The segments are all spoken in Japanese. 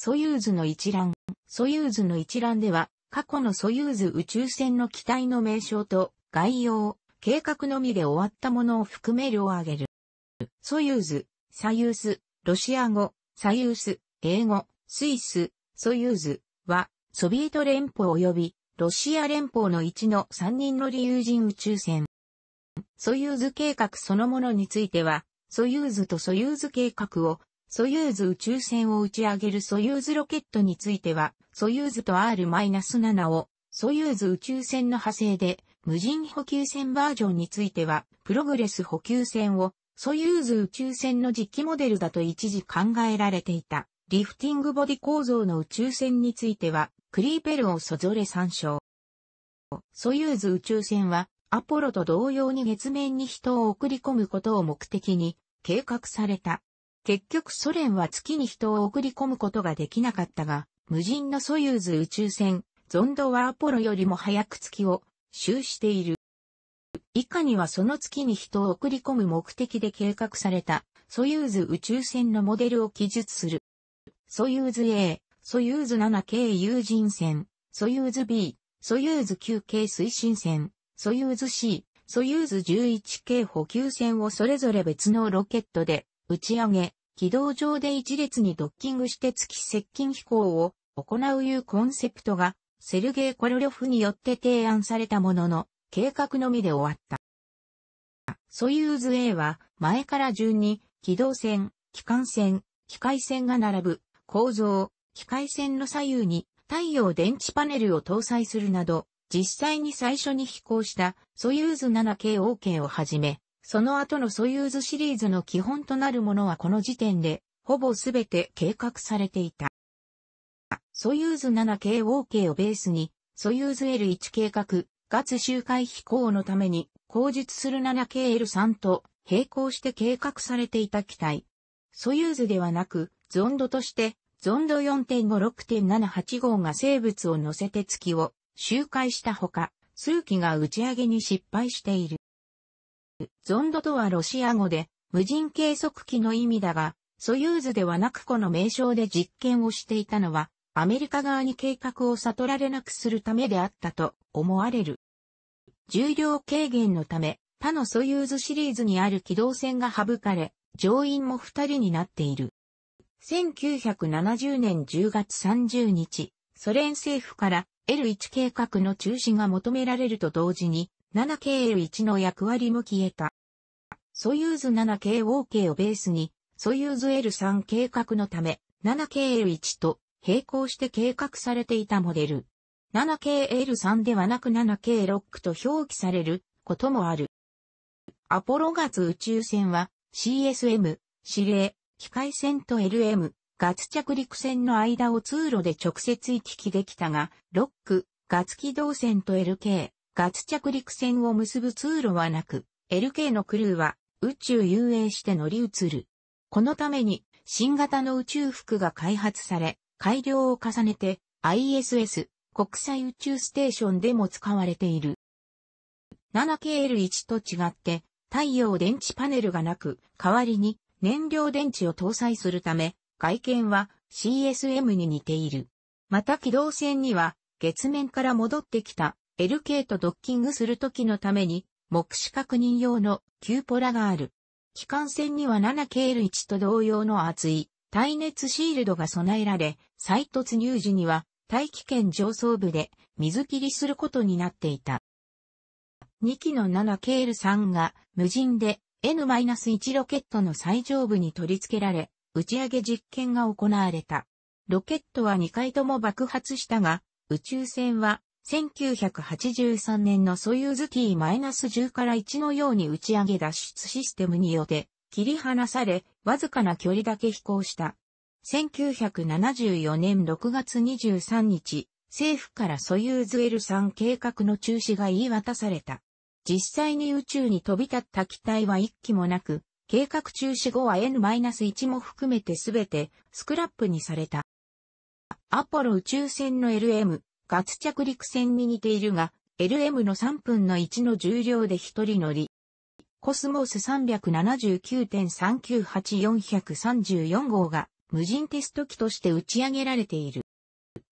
ソユーズの一覧。ソユーズの一覧では、過去のソユーズ宇宙船の機体の名称と概要、計画のみで終わったものを含めるを挙げる。ソユーズ、サユース、ロシア語、サユース、英語、スイス、ソユーズは、ソビエト連邦及びロシア連邦の一の三人の理由人宇宙船。ソユーズ計画そのものについては、ソユーズとソユーズ計画をソユーズ宇宙船を打ち上げるソユーズロケットについては、ソユーズと R-7 を、ソユーズ宇宙船の派生で、無人補給船バージョンについては、プログレス補給船を、ソユーズ宇宙船の実機モデルだと一時考えられていた。リフティングボディ構造の宇宙船については、クリーペルをそぞれ参照。ソユーズ宇宙船は、アポロと同様に月面に人を送り込むことを目的に、計画された。結局ソ連は月に人を送り込むことができなかったが、無人のソユーズ宇宙船、ゾンドはアポロよりも早く月を周している。以下にはその月に人を送り込む目的で計画された、ソユーズ宇宙船のモデルを記述する。ソユーズ A、ソユーズ 7K 有人船、ソユーズ B、ソユーズ 9K 推進船、ソユーズ C、ソユーズ 11K 補給船をそれぞれ別のロケットで打ち上げ、軌道上で一列にドッキングして月接近飛行を行ういうコンセプトが、セルゲイ・コロリョフによって提案されたものの、計画のみで終わった。ソユーズ A は、前から順に、機動船、機関船、機械船が並ぶ、構造、機械船の左右に太陽電池パネルを搭載するなど、実際に最初に飛行したソユーズ 7K o k をはじめ、その後のソユーズシリーズの基本となるものはこの時点で、ほぼすべて計画されていた。ソユーズ 7KOK をベースに、ソユーズ L1 計画、月周回飛行のために、後述する 7KL3 と並行して計画されていた機体。ソユーズではなく、ゾンドとして、ゾンド4.56.78号が生物を乗せて月を周回したほか、数機が打ち上げに失敗している。ゾンドとはロシア語で、無人計測機の意味だが、ソユーズではなくこの名称で実験をしていたのは、アメリカ側に計画を悟られなくするためであったと思われる。重量軽減のため、他のソユーズシリーズにある機動船が省かれ、乗員も二人になっている。1970年10月30日、ソ連政府から L1 計画の中止が求められると同時に、7KL1 の役割も消えた。ソユーズ 7KOK をベースに、ソユーズ L3 計画のため、7KL1 と並行して計画されていたモデル。7KL3 ではなく 7K6 と表記されることもある。アポロガツ宇宙船は CSM、指令、機械船と LM、ガツ着陸船の間を通路で直接行き来できたが、ロック、ツ機動船と LK、ガツ着陸船を結ぶ通路はなく、LK のクルーは宇宙遊泳して乗り移る。このために新型の宇宙服が開発され、改良を重ねて ISS 国際宇宙ステーションでも使われている。7KL1 と違って太陽電池パネルがなく、代わりに燃料電池を搭載するため、外見は CSM に似ている。また軌道船には月面から戻ってきた LK とドッキングするときのために、目視確認用のキューポラがある。機関船には 7KL1 と同様の厚い耐熱シールドが備えられ、再突入時には大気圏上層部で水切りすることになっていた。2機の 7KL3 が無人で N-1 ロケットの最上部に取り付けられ、打ち上げ実験が行われた。ロケットは2回とも爆発したが、宇宙船は1983年のソユーズ T-10 から1のように打ち上げ脱出システムによって切り離され、わずかな距離だけ飛行した。1974年6月23日、政府からソユーズ L3 計画の中止が言い渡された。実際に宇宙に飛び立った機体は1機もなく、計画中止後は N-1 も含めてすべてスクラップにされた。アポロ宇宙船の LM ガツ着陸船に似ているが、LM の3分の1の重量で1人乗り。コスモス379.398434号が無人テスト機として打ち上げられている。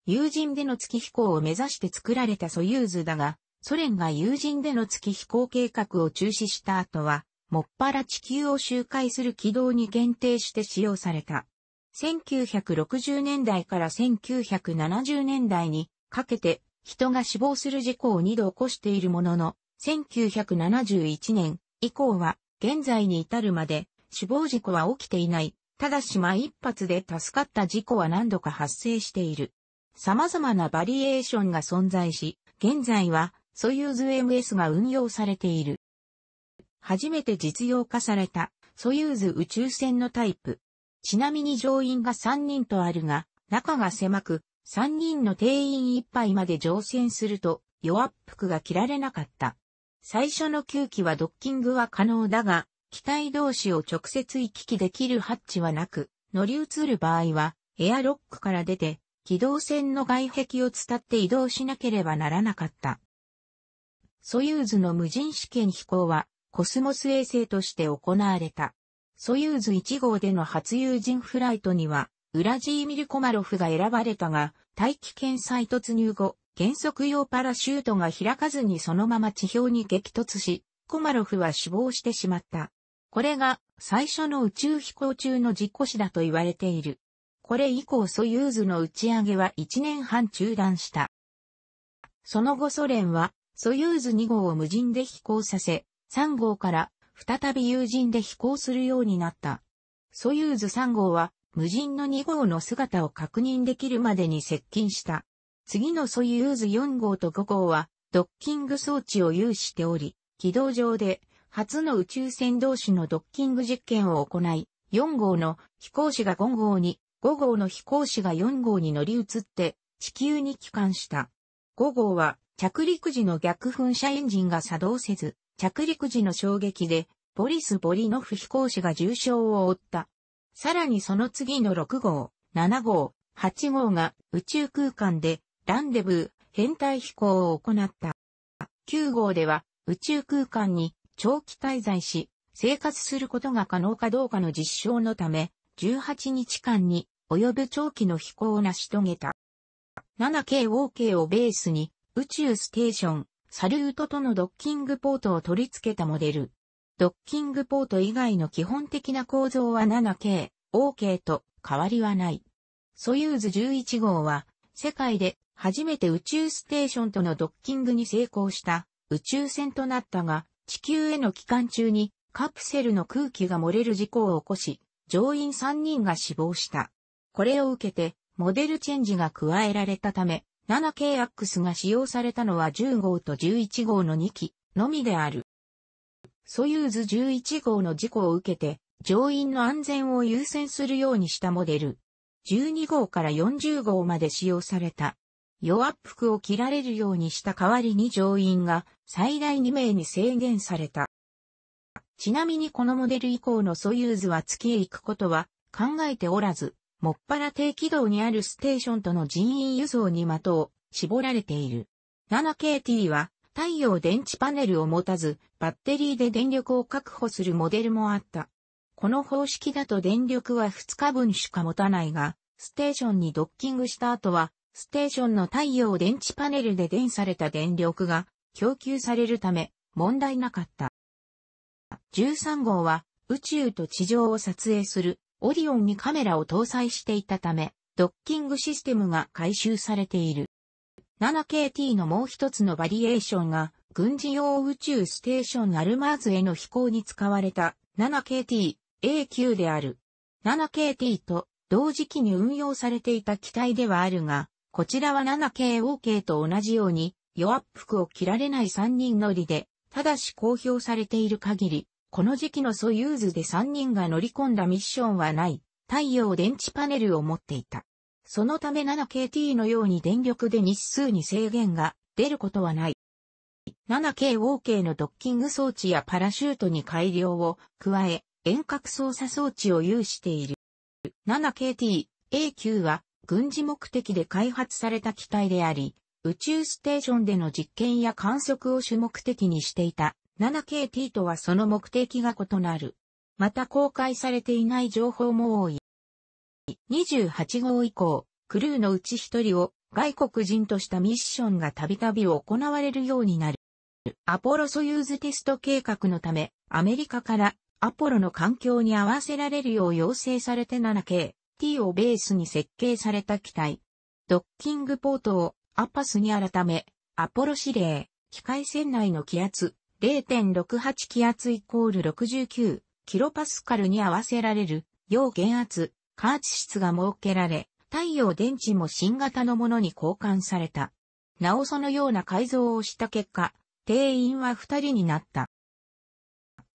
有人での月飛行を目指して作られたソユーズだが、ソ連が有人での月飛行計画を中止した後は、もっぱら地球を周回する軌道に限定して使用された。1960年代から1970年代にかけて人が死亡する事故を2度起こしているものの、1971年以降は現在に至るまで死亡事故は起きていない。ただし毎一発で助かった事故は何度か発生している。様々なバリエーションが存在し、現在はソユーズ MS が運用されている。初めて実用化されたソユーズ宇宙船のタイプ。ちなみに乗員が3人とあるが、中が狭く、3人の定員いっぱいまで乗船すると、弱っくが切られなかった。最初の9機はドッキングは可能だが、機体同士を直接行き来できるハッチはなく、乗り移る場合は、エアロックから出て、機動船の外壁を伝って移動しなければならなかった。ソユーズの無人試験飛行は、コスモス衛星として行われた。ソユーズ1号での初有人フライトには、ウラジーミル・コマロフが選ばれたが、大気圏再突入後、原則用パラシュートが開かずにそのまま地表に激突し、コマロフは死亡してしまった。これが最初の宇宙飛行中の事故死だと言われている。これ以降ソユーズの打ち上げは1年半中断した。その後ソ連はソユーズ2号を無人で飛行させ、3号から再び有人で飛行するようになった。ソユーズ3号は無人の2号の姿を確認できるまでに接近した。次のソユーズ4号と5号は、ドッキング装置を有しており、軌道上で、初の宇宙船同士のドッキング実験を行い、4号の飛行士が5号に、5号の飛行士が4号に乗り移って、地球に帰還した。5号は、着陸時の逆噴射エンジンが作動せず、着陸時の衝撃で、ボリス・ボリノフ飛行士が重傷を負った。さらにその次の6号、7号、8号が宇宙空間でランデブー、変態飛行を行った。9号では宇宙空間に長期滞在し、生活することが可能かどうかの実証のため、18日間に及ぶ長期の飛行を成し遂げた。7KOK をベースに宇宙ステーション、サルートとのドッキングポートを取り付けたモデル、ドッキングポート以外の基本的な構造は 7K、OK と変わりはない。ソユーズ11号は、世界で初めて宇宙ステーションとのドッキングに成功した宇宙船となったが、地球への帰還中にカプセルの空気が漏れる事故を起こし、乗員3人が死亡した。これを受けて、モデルチェンジが加えられたため、7K x が使用されたのは10号と11号の2機のみである。ソユーズ11号の事故を受けて、乗員の安全を優先するようにしたモデル。12号から40号まで使用された。弱っ服を切られるようにした代わりに乗員が最大2名に制限された。ちなみにこのモデル以降のソユーズは月へ行くことは考えておらず、もっぱら低軌道にあるステーションとの人員輸送に的を絞られている。7KT は太陽電池パネルを持たず、バッテリーで電力を確保するモデルもあった。この方式だと電力は2日分しか持たないが、ステーションにドッキングした後は、ステーションの太陽電池パネルで電された電力が供給されるため、問題なかった。13号は宇宙と地上を撮影するオリオンにカメラを搭載していたため、ドッキングシステムが回収されている。7KT のもう一つのバリエーションが、軍事用宇宙ステーションアルマーズへの飛行に使われた7 k t a q である。7KT と同時期に運用されていた機体ではあるが、こちらは 7KOK と同じように、弱っッ服を着られない3人乗りで、ただし公表されている限り、この時期のソユーズで3人が乗り込んだミッションはない、太陽電池パネルを持っていた。そのため 7KT のように電力で日数に制限が出ることはない。7KOK のドッキング装置やパラシュートに改良を加え、遠隔操作装置を有している。7 k t a q は軍事目的で開発された機体であり、宇宙ステーションでの実験や観測を主目的にしていた 7KT とはその目的が異なる。また公開されていない情報も多い。28号以降、クルーのうち一人を外国人としたミッションがたびたび行われるようになる。アポロソユーズテスト計画のため、アメリカからアポロの環境に合わせられるよう要請されて 7KT をベースに設計された機体。ドッキングポートをアパスに改め、アポロ指令、機械船内の気圧0.68気圧イコール69キロパスカルに合わせられる要減圧加圧室が設けられ、太陽電池も新型のものに交換された。なおそのような改造をした結果、定員は二人になった。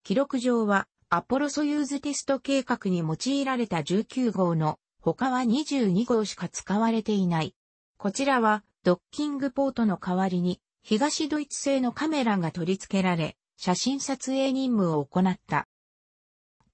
記録上は、アポロソユーズテスト計画に用いられた19号の、他は22号しか使われていない。こちらは、ドッキングポートの代わりに、東ドイツ製のカメラが取り付けられ、写真撮影任務を行った。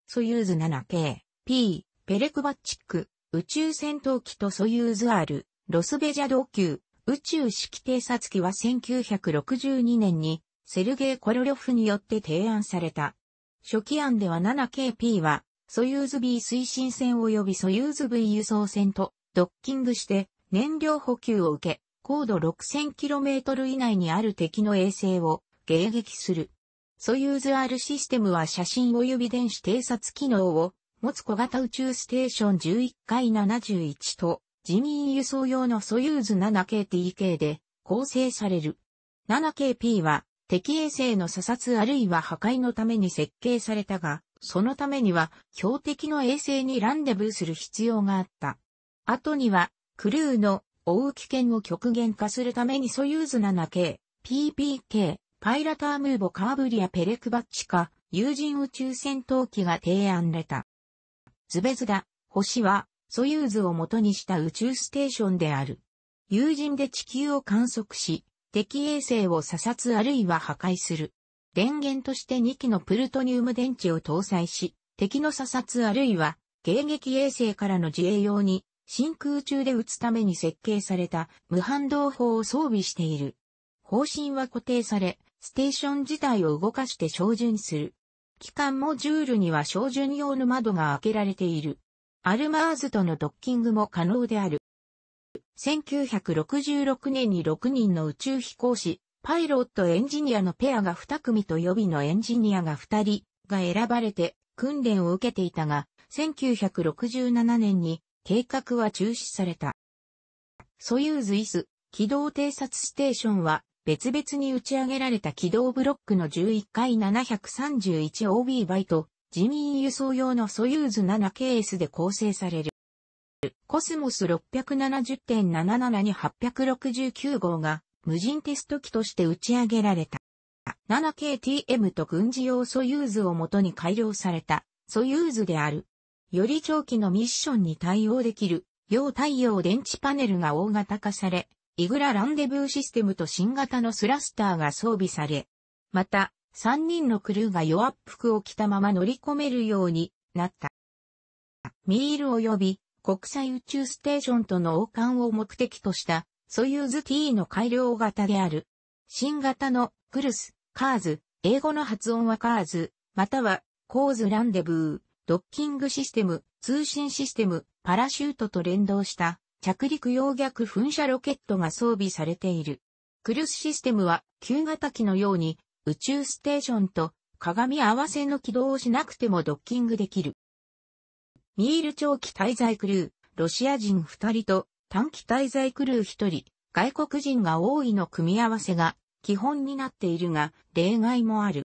ソユーズ 7K、P、ペレクバッチック、宇宙戦闘機とソユーズ R、ロスベジャ同級、宇宙式偵察機は1962年に、セルゲイ・コロリョフによって提案された。初期案では 7KP は、ソユーズ B 推進船及びソユーズ V 輸送船とドッキングして燃料補給を受け、高度 6000km 以内にある敵の衛星を迎撃する。ソユーズ R システムは写真及び電子偵察機能を持つ小型宇宙ステーション11回71と人民輸送用のソユーズ 7KTK で構成される。7KP は敵衛星の査察あるいは破壊のために設計されたが、そのためには標的の衛星にランデブーする必要があった。後にはクルーの追う危険を極限化するためにソユーズ 7K、PPK、パイラタームーボカーブリア・ペレクバッチか、有人宇宙戦闘機が提案れた。ズベズダ、星は、ソユーズを元にした宇宙ステーションである。有人で地球を観測し、敵衛星を査察あるいは破壊する。電源として2機のプルトニウム電池を搭載し、敵の査察あるいは、迎撃衛星からの自衛用に、真空中で撃つために設計された無反動砲を装備している。方針は固定され、ステーション自体を動かして照準する。機関モジュールには照準用の窓が開けられている。アルマーズとのドッキングも可能である。1966年に6人の宇宙飛行士、パイロットエンジニアのペアが2組と予備のエンジニアが2人が選ばれて訓練を受けていたが、1967年に計画は中止された。ソユーズイス軌道偵察ステーションは別々に打ち上げられた軌道ブロックの11回 731OB バイト、人民輸送用のソユーズ 7KS で構成される。コスモス670.77に869号が無人テスト機として打ち上げられた。7KTM と軍事用ソユーズをもとに改良されたソユーズである。より長期のミッションに対応できる、要太陽電池パネルが大型化され、イグラランデブーシステムと新型のスラスターが装備され、また、3人のクルーが弱っ服を着たまま乗り込めるようになった。ミール及び国際宇宙ステーションとの王冠を目的としたソユーズ T の改良型である。新型のクルス、カーズ、英語の発音はカーズ、またはコーズランデブー、ドッキングシステム、通信システム、パラシュートと連動した着陸用逆噴射ロケットが装備されている。クルスシステムは旧型機のように宇宙ステーションと鏡合わせの起動をしなくてもドッキングできる。ミール長期滞在クルー、ロシア人2人と短期滞在クルー1人、外国人が多いの組み合わせが基本になっているが、例外もある。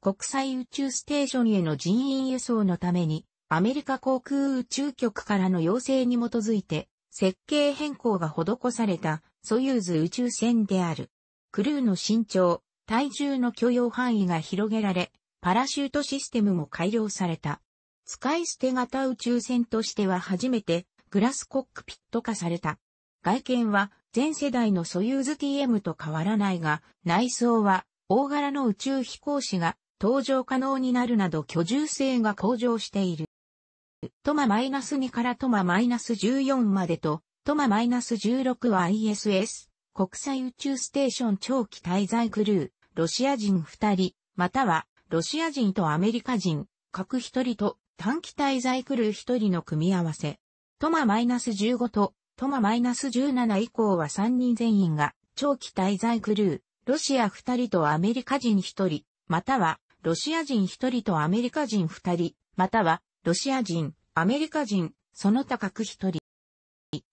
国際宇宙ステーションへの人員輸送のために、アメリカ航空宇宙局からの要請に基づいて、設計変更が施されたソユーズ宇宙船である。クルーの身長、体重の許容範囲が広げられ、パラシュートシステムも改良された。使い捨て型宇宙船としては初めてグラスコックピット化された。外見は全世代のソユーズ TM と変わらないが、内装は大柄の宇宙飛行士が搭乗可能になるなど居住性が向上している。トマ -2 からトマ -14 までと、トマ -16 は ISS、国際宇宙ステーション長期滞在クルー、ロシア人2人、または、ロシア人とアメリカ人、各1人と短期滞在クルー1人の組み合わせ。トマ -15 とトマ -17 以降は3人全員が長期滞在クルー、ロシア2人とアメリカ人1人、またはロシア人1人とアメリカ人2人、またはロシア人、アメリカ人、その他各一人。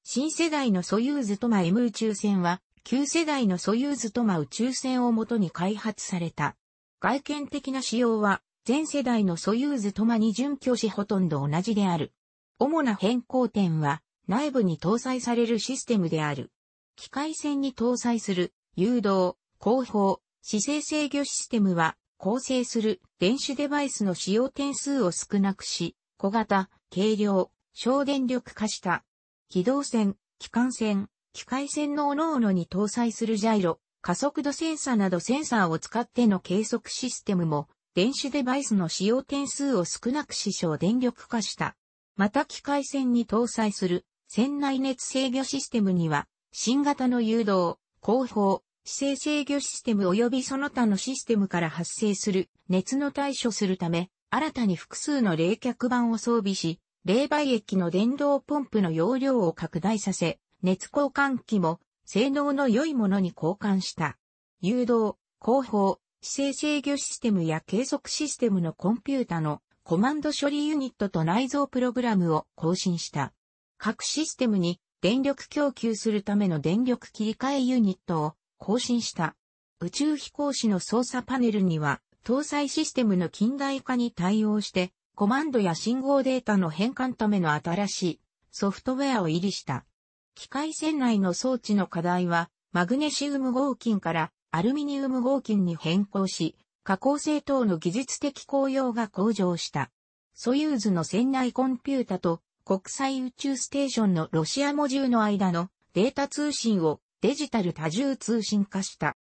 新世代のソユーズトマ M 宇宙船は、旧世代のソユーズトマ宇宙船をもとに開発された。外見的な仕様は、前世代のソユーズトマに準拠しほとんど同じである。主な変更点は、内部に搭載されるシステムである。機械船に搭載する、誘導、後方、姿勢制御システムは、構成する電子デバイスの使用点数を少なくし、小型、軽量、省電力化した、機動船、機関船、機械船の各々に搭載するジャイロ、加速度センサなどセンサーを使っての計測システムも、電子デバイスの使用点数を少なくし傷電力化した。また機械船に搭載する船内熱制御システムには、新型の誘導、後方、姿勢制御システム及びその他のシステムから発生する熱の対処するため、新たに複数の冷却板を装備し、冷媒液の電動ポンプの容量を拡大させ、熱交換器も性能の良いものに交換した。誘導、後方、姿勢制御システムや計測システムのコンピュータのコマンド処理ユニットと内蔵プログラムを更新した。各システムに電力供給するための電力切り替えユニットを更新した。宇宙飛行士の操作パネルには搭載システムの近代化に対応して、コマンドや信号データの変換ための新しいソフトウェアを入りした。機械船内の装置の課題は、マグネシウム合金からアルミニウム合金に変更し、加工性等の技術的効用が向上した。ソユーズの船内コンピュータと国際宇宙ステーションのロシアモジュの間のデータ通信をデジタル多重通信化した。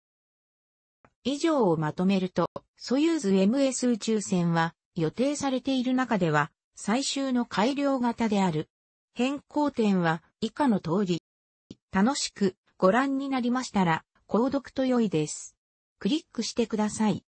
以上をまとめると、ソユーズ MS 宇宙船は予定されている中では最終の改良型である。変更点は以下の通り。楽しくご覧になりましたら、購読と良いです。クリックしてください。